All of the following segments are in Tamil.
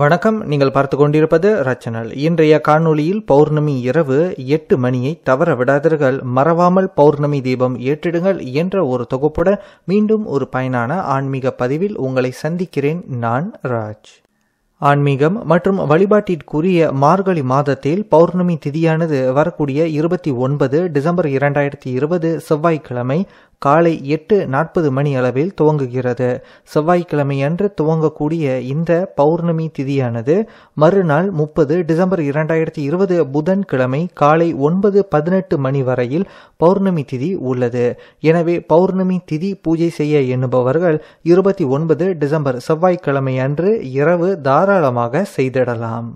வணக்கம் நீங்கள் பார்த்து கொண்டிருப்பது ரச்சனல் இன்றைய காணொளியில் பௌர்ணமி இரவு எட்டு மணியை தவற விடாதீர்கள் மறவாமல் பௌர்ணமி தீபம் ஏற்றிடுங்கள் என்ற ஒரு தொகுப்புடன் மீண்டும் ஒரு பயனான ஆன்மீக பதிவில் உங்களை சந்திக்கிறேன் நான் ராஜ் ஆன்மீகம் மற்றும் வழிபாட்டிற்குரிய மார்கழி மாதத்தில் பௌர்ணமி திதியானது வரக்கூடிய இருபத்தி ஒன்பது டிசம்பர் இரண்டாயிரத்தி இருபது செவ்வாய்க்கிழமை காலை எட்டு நாற்பது மணி அளவில் துவங்குகிறது செவ்வாய்க்கிழமை அன்று துவங்கக்கூடிய இந்த பௌர்ணமி திதியானது மறுநாள் முப்பது டிசம்பர் இரண்டாயிரத்தி இருபது புதன்கிழமை காலை ஒன்பது பதினெட்டு மணி வரையில் பௌர்ணமி திதி உள்ளது எனவே பௌர்ணமி திதி பூஜை செய்ய எண்ணுபவர்கள் இருபத்தி ஒன்பது டிசம்பர் செவ்வாய்க்கிழமை அன்று இரவு தார் தாராளமாக செய்திடலாம்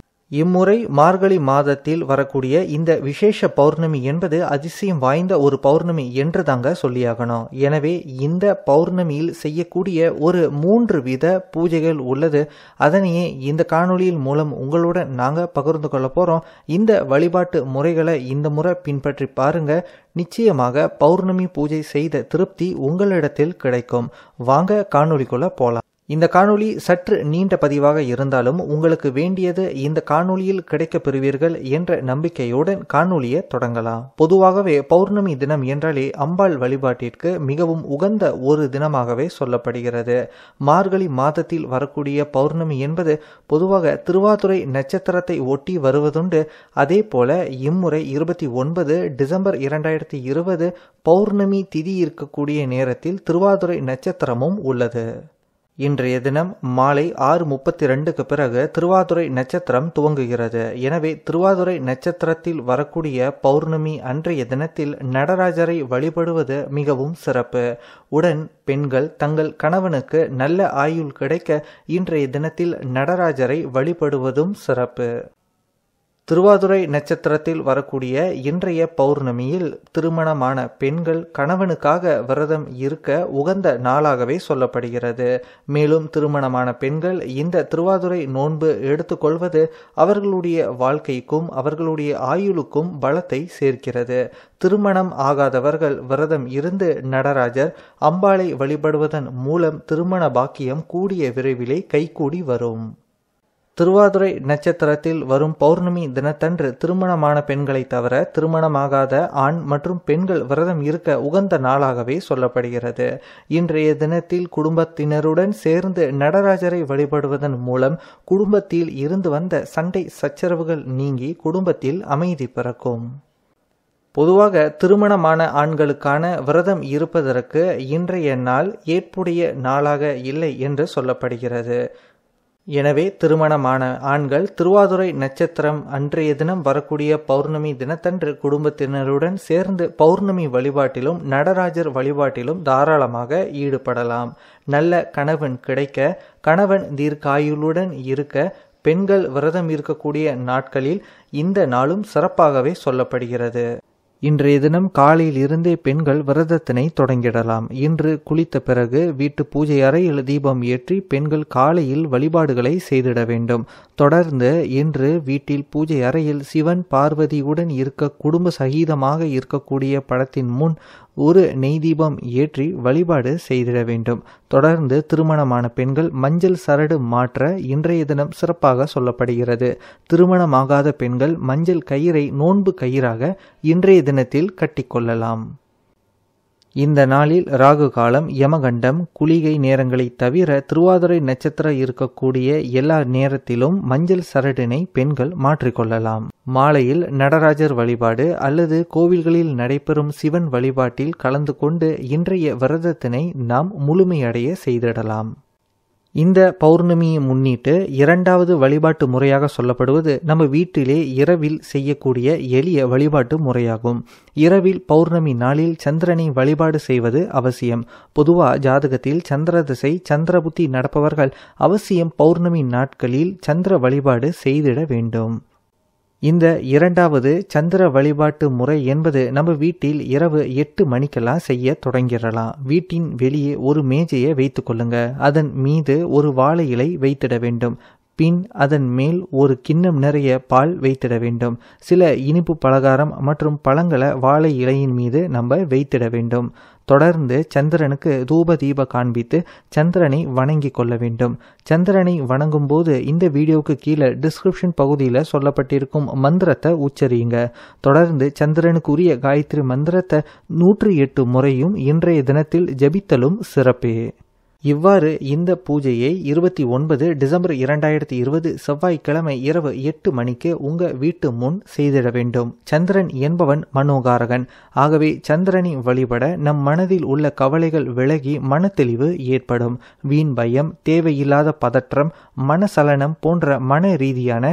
இம்முறை மார்கழி மாதத்தில் வரக்கூடிய இந்த விசேஷ பௌர்ணமி என்பது அதிசயம் வாய்ந்த ஒரு பௌர்ணமி என்று தாங்க சொல்லியாகணும் எனவே இந்த பௌர்ணமியில் செய்யக்கூடிய ஒரு மூன்று வித பூஜைகள் உள்ளது அதனையே இந்த காணொளியின் மூலம் உங்களுடன் நாங்கள் பகிர்ந்து கொள்ள போகிறோம் இந்த வழிபாட்டு முறைகளை இந்த முறை பின்பற்றி பாருங்க நிச்சயமாக பௌர்ணமி பூஜை செய்த திருப்தி உங்களிடத்தில் கிடைக்கும் வாங்க காணொலிக்குள்ள போகலாம் இந்த காணொளி சற்று நீண்ட பதிவாக இருந்தாலும் உங்களுக்கு வேண்டியது இந்த காணொளியில் கிடைக்கப் பெறுவீர்கள் என்ற நம்பிக்கையுடன் காணொளியை தொடங்கலாம் பொதுவாகவே பௌர்ணமி தினம் என்றாலே அம்பாள் வழிபாட்டிற்கு மிகவும் உகந்த ஒரு தினமாகவே சொல்லப்படுகிறது மார்கழி மாதத்தில் வரக்கூடிய பௌர்ணமி என்பது பொதுவாக திருவாதுரை நட்சத்திரத்தை ஒட்டி வருவதுண்டு அதே போல இம்முறை இருபத்தி ஒன்பது டிசம்பர் இரண்டாயிரத்தி இருபது பௌர்ணமி திதி இருக்கக்கூடிய நேரத்தில் திருவாதுரை நட்சத்திரமும் உள்ளது இன்றைய தினம் மாலை ஆறு முப்பத்தி ரெண்டுக்கு பிறகு திருவாதுரை நட்சத்திரம் துவங்குகிறது எனவே திருவாதுரை நட்சத்திரத்தில் வரக்கூடிய பௌர்ணமி அன்றைய தினத்தில் நடராஜரை வழிபடுவது மிகவும் சிறப்பு உடன் பெண்கள் தங்கள் கணவனுக்கு நல்ல ஆயுள் கிடைக்க இன்றைய தினத்தில் நடராஜரை வழிபடுவதும் சிறப்பு திருவாதுரை நட்சத்திரத்தில் வரக்கூடிய இன்றைய பௌர்ணமியில் திருமணமான பெண்கள் கணவனுக்காக விரதம் இருக்க உகந்த நாளாகவே சொல்லப்படுகிறது மேலும் திருமணமான பெண்கள் இந்த திருவாதுரை நோன்பு எடுத்துக்கொள்வது அவர்களுடைய வாழ்க்கைக்கும் அவர்களுடைய ஆயுளுக்கும் பலத்தை சேர்க்கிறது திருமணம் ஆகாதவர்கள் விரதம் இருந்து நடராஜர் அம்பாளை வழிபடுவதன் மூலம் திருமண பாக்கியம் கூடிய விரைவிலே கைகூடி வரும் திருவாதுரை நட்சத்திரத்தில் வரும் பௌர்ணமி தினத்தன்று திருமணமான பெண்களை தவிர திருமணமாகாத ஆண் மற்றும் பெண்கள் விரதம் இருக்க உகந்த நாளாகவே சொல்லப்படுகிறது இன்றைய தினத்தில் குடும்பத்தினருடன் சேர்ந்து நடராஜரை வழிபடுவதன் மூலம் குடும்பத்தில் இருந்து வந்த சண்டை சச்சரவுகள் நீங்கி குடும்பத்தில் அமைதி பிறக்கும் பொதுவாக திருமணமான ஆண்களுக்கான விரதம் இருப்பதற்கு இன்றைய நாள் ஏற்புடைய நாளாக இல்லை என்று சொல்லப்படுகிறது எனவே திருமணமான ஆண்கள் திருவாதுரை நட்சத்திரம் அன்றைய தினம் வரக்கூடிய பௌர்ணமி தினத்தன்று குடும்பத்தினருடன் சேர்ந்து பௌர்ணமி வழிபாட்டிலும் நடராஜர் வழிபாட்டிலும் தாராளமாக ஈடுபடலாம் நல்ல கணவன் கிடைக்க கணவன் தீர்க்காயுளுடன் இருக்க பெண்கள் விரதம் இருக்கக்கூடிய நாட்களில் இந்த நாளும் சிறப்பாகவே சொல்லப்படுகிறது இன்றைய தினம் காலையில் இருந்தே பெண்கள் விரதத்தினை தொடங்கிடலாம் இன்று குளித்த பிறகு வீட்டு பூஜை அறையில் தீபம் ஏற்றி பெண்கள் காலையில் வழிபாடுகளை செய்திட வேண்டும் தொடர்ந்து இன்று வீட்டில் பூஜை அறையில் சிவன் பார்வதியுடன் இருக்க குடும்ப சகிதமாக இருக்கக்கூடிய படத்தின் முன் ஒரு நெய் தீபம் ஏற்றி வழிபாடு செய்திட வேண்டும் தொடர்ந்து திருமணமான பெண்கள் மஞ்சள் சரடு மாற்ற இன்றைய தினம் சிறப்பாக சொல்லப்படுகிறது திருமணமாகாத பெண்கள் மஞ்சள் கயிறை நோன்பு கயிறாக இன்றைய தினத்தில் கட்டிக்கொள்ளலாம் இந்த நாளில் ராகு காலம் யமகண்டம் குளிகை நேரங்களை தவிர திருவாதிரை நட்சத்திரம் இருக்கக்கூடிய எல்லா நேரத்திலும் மஞ்சள் சரடினை பெண்கள் மாற்றிக்கொள்ளலாம் மாலையில் நடராஜர் வழிபாடு அல்லது கோவில்களில் நடைபெறும் சிவன் வழிபாட்டில் கலந்து கொண்டு இன்றைய விரதத்தினை நாம் முழுமையடைய செய்திடலாம் இந்த பௌர்ணமியை முன்னிட்டு இரண்டாவது வழிபாட்டு முறையாக சொல்லப்படுவது நம்ம வீட்டிலே இரவில் செய்யக்கூடிய எளிய வழிபாட்டு முறையாகும் இரவில் பௌர்ணமி நாளில் சந்திரனை வழிபாடு செய்வது அவசியம் பொதுவாக ஜாதகத்தில் சந்திர திசை சந்திர புத்தி நடப்பவர்கள் அவசியம் பௌர்ணமி நாட்களில் சந்திர வழிபாடு செய்திட வேண்டும் இந்த இரண்டாவது சந்திர வழிபாட்டு முறை என்பது நம்ம வீட்டில் இரவு எட்டு மணிக்கெல்லாம் செய்ய தொடங்கிடலாம் வீட்டின் வெளியே ஒரு மேஜையை வைத்துக் கொள்ளுங்க அதன் மீது ஒரு வாழை இலை வைத்திட வேண்டும் பின் அதன் மேல் ஒரு கிண்ணம் நிறைய பால் வைத்திட வேண்டும் சில இனிப்பு பலகாரம் மற்றும் பழங்களை வாழை இலையின் மீது நம்ம வைத்திட வேண்டும் தொடர்ந்து சந்திரனுக்கு தூப தீப காண்பித்து சந்திரனை வணங்கி கொள்ள வேண்டும் சந்திரனை வணங்கும் போது இந்த வீடியோவுக்கு கீழே டிஸ்கிரிப்ஷன் பகுதியில் சொல்லப்பட்டிருக்கும் மந்திரத்தை உச்சரியுங்க தொடர்ந்து சந்திரனுக்குரிய காயத்ரி மந்திரத்தை நூற்றி எட்டு முறையும் இன்றைய தினத்தில் ஜபித்தலும் சிறப்பே இவ்வாறு இந்த பூஜையை இருபத்தி ஒன்பது டிசம்பர் இரண்டாயிரத்தி இருபது செவ்வாய்க்கிழமை இரவு எட்டு மணிக்கு உங்க வீட்டு முன் செய்திட வேண்டும் சந்திரன் என்பவன் மனோகாரகன் ஆகவே சந்திரனை வழிபட நம் மனதில் உள்ள கவலைகள் விலகி மனத்தெளிவு ஏற்படும் வீண் பயம் தேவையில்லாத பதற்றம் மனசலனம் போன்ற மன ரீதியான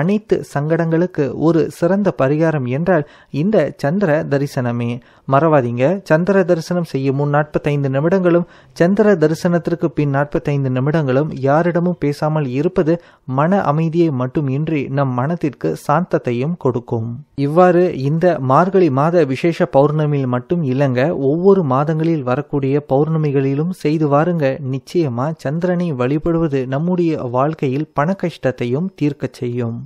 அனைத்து சங்கடங்களுக்கு ஒரு சிறந்த பரிகாரம் என்றால் இந்த சந்திர தரிசனமே மறவாதீங்க சந்திர தரிசனம் செய்ய முன் நாற்பத்தைந்து நிமிடங்களும் சந்திர தரிசனத்திற்கு பின் நாற்பத்தைந்து நிமிடங்களும் யாரிடமும் பேசாமல் இருப்பது மன அமைதியை மட்டுமின்றி நம் மனத்திற்கு சாந்தத்தையும் கொடுக்கும் இவ்வாறு இந்த மார்கழி மாத விசேஷ பௌர்ணமியில் மட்டும் இல்லைங்க ஒவ்வொரு மாதங்களில் வரக்கூடிய பௌர்ணமிகளிலும் செய்து வாருங்க நிச்சயமா சந்திரனை வழிபடுவது நம்முடைய வாழ்க்கையில் பண கஷ்டத்தையும் தீர்க்க செய்யும்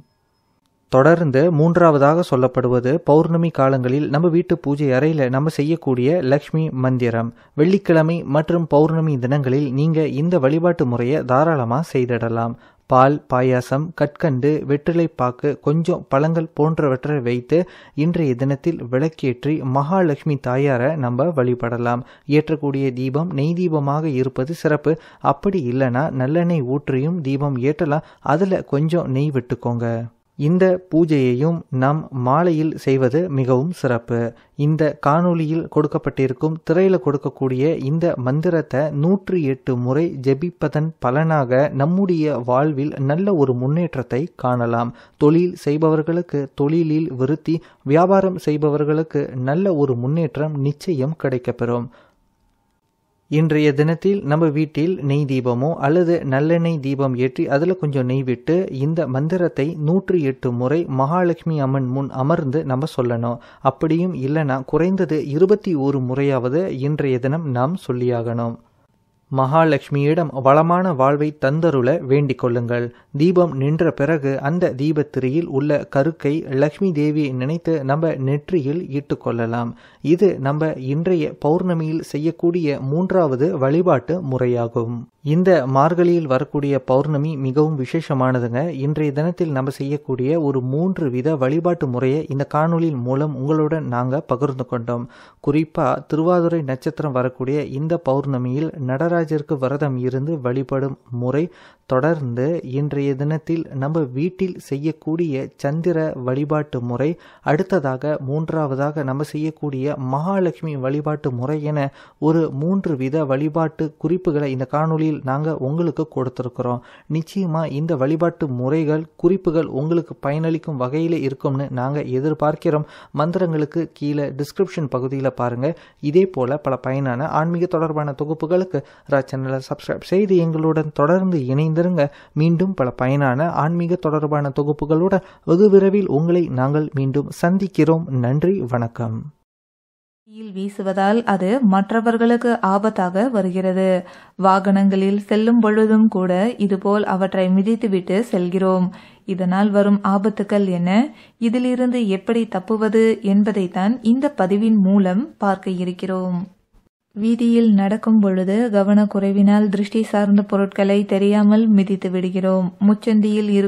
தொடர்ந்து மூன்றாவதாக சொல்லப்படுவது பௌர்ணமி காலங்களில் நம்ம வீட்டு பூஜை அறையில் நம்ம செய்யக்கூடிய லக்ஷ்மி மந்திரம் வெள்ளிக்கிழமை மற்றும் பௌர்ணமி தினங்களில் நீங்கள் இந்த வழிபாட்டு முறையை தாராளமாக செய்திடலாம் பால் பாயாசம் கற்கண்டு வெற்றிலை பாக்கு கொஞ்சம் பழங்கள் போன்றவற்றை வைத்து இன்றைய தினத்தில் விளக்கேற்றி மகாலட்சுமி தாயாரை நம்ம வழிபடலாம் ஏற்றக்கூடிய தீபம் நெய் தீபமாக இருப்பது சிறப்பு அப்படி இல்லைன்னா நல்லெண்ணெய் ஊற்றியும் தீபம் ஏற்றலாம் அதில் கொஞ்சம் நெய் விட்டுக்கோங்க இந்த பூஜையையும் நாம் மாலையில் செய்வது மிகவும் சிறப்பு இந்த காணொளியில் கொடுக்கப்பட்டிருக்கும் திரையில் கொடுக்கக்கூடிய இந்த மந்திரத்தை நூற்றி எட்டு முறை ஜெபிப்பதன் பலனாக நம்முடைய வாழ்வில் நல்ல ஒரு முன்னேற்றத்தை காணலாம் தொழில் செய்பவர்களுக்கு தொழிலில் விருத்தி வியாபாரம் செய்பவர்களுக்கு நல்ல ஒரு முன்னேற்றம் நிச்சயம் கிடைக்கப்பெறும் இன்றைய தினத்தில் நம்ம வீட்டில் நெய் தீபமோ அல்லது நல்லெண்ணெய் தீபம் ஏற்றி அதில் கொஞ்சம் நெய் விட்டு இந்த மந்திரத்தை நூற்றி எட்டு முறை மகாலட்சுமி அம்மன் முன் அமர்ந்து நம்ம சொல்லணும் அப்படியும் இல்லைனா குறைந்தது இருபத்தி ஒரு முறையாவது இன்றைய தினம் நாம் சொல்லியாகணும் மகாலட்சுமியிடம் வளமான வாழ்வை தந்தருள வேண்டிக் கொள்ளுங்கள் தீபம் நின்ற பிறகு அந்த தீபத்திரையில் உள்ள கருக்கை லக்ஷ்மி தேவியை நினைத்து நம்ம நெற்றியில் இட்டுக்கொள்ளலாம் இது நம்ம இன்றைய பௌர்ணமியில் செய்யக்கூடிய மூன்றாவது வழிபாட்டு முறையாகும் இந்த மார்கழியில் வரக்கூடிய பௌர்ணமி மிகவும் விசேஷமானதுங்க இன்றைய தினத்தில் நம்ம செய்யக்கூடிய ஒரு மூன்று வித வழிபாட்டு முறையை இந்த காணொலியின் மூலம் உங்களுடன் நாங்கள் பகிர்ந்து கொண்டோம் குறிப்பாக திருவாதுரை நட்சத்திரம் வரக்கூடிய இந்த பௌர்ணமியில் நடர நடராஜருக்கு விரதம் இருந்து வழிபடும் முறை தொடர்ந்து இன்றைய தினத்தில் நம்ம வீட்டில் செய்யக்கூடிய சந்திர வழிபாட்டு முறை அடுத்ததாக மூன்றாவதாக நம்ம செய்யக்கூடிய மகாலட்சுமி வழிபாட்டு முறை என ஒரு மூன்று வித வழிபாட்டு குறிப்புகளை இந்த காணொலியில் நாங்கள் உங்களுக்கு கொடுத்துருக்குறோம் நிச்சயமாக இந்த வழிபாட்டு முறைகள் குறிப்புகள் உங்களுக்கு பயனளிக்கும் வகையில் இருக்கும்னு நாங்கள் எதிர்பார்க்கிறோம் மந்திரங்களுக்கு கீழே டிஸ்கிரிப்ஷன் பகுதியில் பாருங்கள் இதே போல் பல பயனான ஆன்மீக தொடர்பான தொகுப்புகளுக்கு ரா சேனலை சப்ஸ்கிரைப் செய்து எங்களுடன் தொடர்ந்து இணைந்திருங்க மீண்டும் பல பயனான ஆன்மீக தொடர்பான தொகுப்புகளோட வெகு விரைவில் உங்களை நாங்கள் மீண்டும் சந்திக்கிறோம் நன்றி வணக்கம் வீசுவதால் அது மற்றவர்களுக்கு ஆபத்தாக வருகிறது வாகனங்களில் செல்லும் பொழுதும் கூட இதுபோல் அவற்றை மிதித்துவிட்டு செல்கிறோம் இதனால் வரும் ஆபத்துக்கள் என்ன இதிலிருந்து எப்படி தப்புவது என்பதைத்தான் இந்த பதிவின் மூலம் பார்க்க இருக்கிறோம் வீதியில் நடக்கும் பொழுது கவனக்குறைவினால் திருஷ்டி சார்ந்த பொருட்களை தெரியாமல் மிதித்து விடுகிறோம் முச்சந்தியில்